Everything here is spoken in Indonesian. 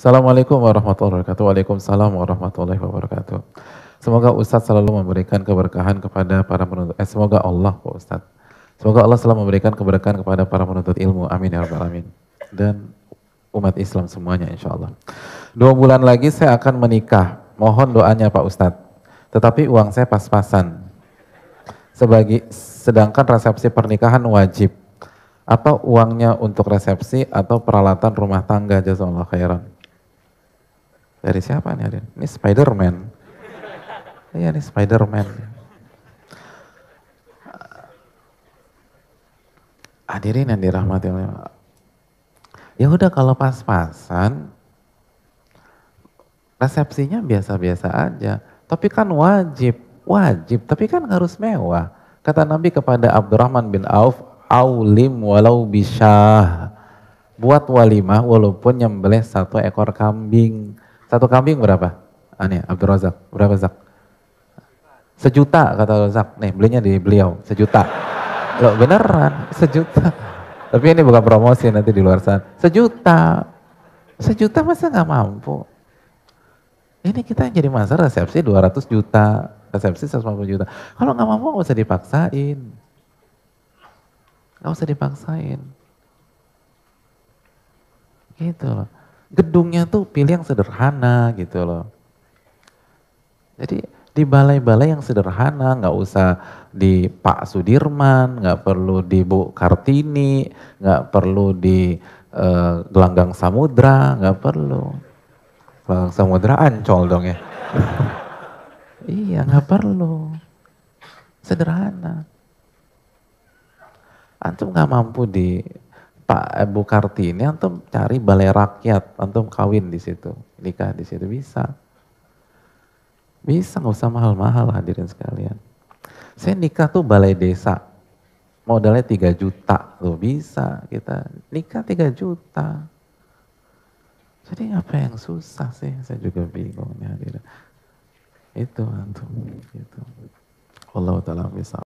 Assalamualaikum warahmatullahi wabarakatuh. Waalaikumsalam warahmatullahi wabarakatuh. Semoga Ustadz selalu memberikan keberkahan kepada para penuntut. Eh, semoga Allah, Pak Ustadz. Semoga Allah selalu memberikan keberkahan kepada para penuntut ilmu. Amin ya rabbal alamin. Dan umat Islam semuanya insya Allah. Dua bulan lagi saya akan menikah. Mohon doanya Pak Ustadz. Tetapi uang saya pas-pasan. Sebagai sedangkan resepsi pernikahan wajib. Apa uangnya untuk resepsi atau peralatan rumah tangga? Jazakallah khairan. Dari siapa nih Arin? Ini Spiderman. Iya nih Spiderman. Hadirin yang dirahmati Allah. Ya udah kalau pas-pasan resepsinya biasa-biasa aja. Tapi kan wajib, wajib. Tapi kan harus mewah. Kata Nabi kepada Abdurrahman bin Auf, Aulim walau bisa Buat walimah walaupun nyembelih satu ekor kambing. Satu kambing berapa? Ani ah, Abdul Razak. Berapa Zak? Sejuta kata Razak. Nih belinya di beliau sejuta. Loh beneran sejuta. Tapi ini bukan promosi nanti di luar sana. Sejuta. Sejuta masa nggak mampu? Ini kita yang jadi masa resepsi 200 juta, resepsi 150 juta. Kalau nggak mampu nggak usah dipaksain. Nggak usah dipaksain. Gitu loh gedungnya tuh pilih yang sederhana gitu loh. Jadi di balai-balai yang sederhana, nggak usah di Pak Sudirman, nggak perlu di Bu Kartini, nggak perlu di uh, Gelanggang Samudra, nggak perlu. Gelanggang Samudra ancol dong ya. iya, nggak perlu. Sederhana. Antum nggak mampu di Pak Bu Kartini antum cari balai rakyat, antum kawin di situ, nikah di situ bisa. Bisa nggak usah mahal-mahal hadirin sekalian. Saya nikah tuh balai desa, modalnya 3 juta tuh bisa kita nikah 3 juta. Jadi apa yang susah sih? Saya juga bingung nih hadirin. Itu antum. itu Allah taala bisa.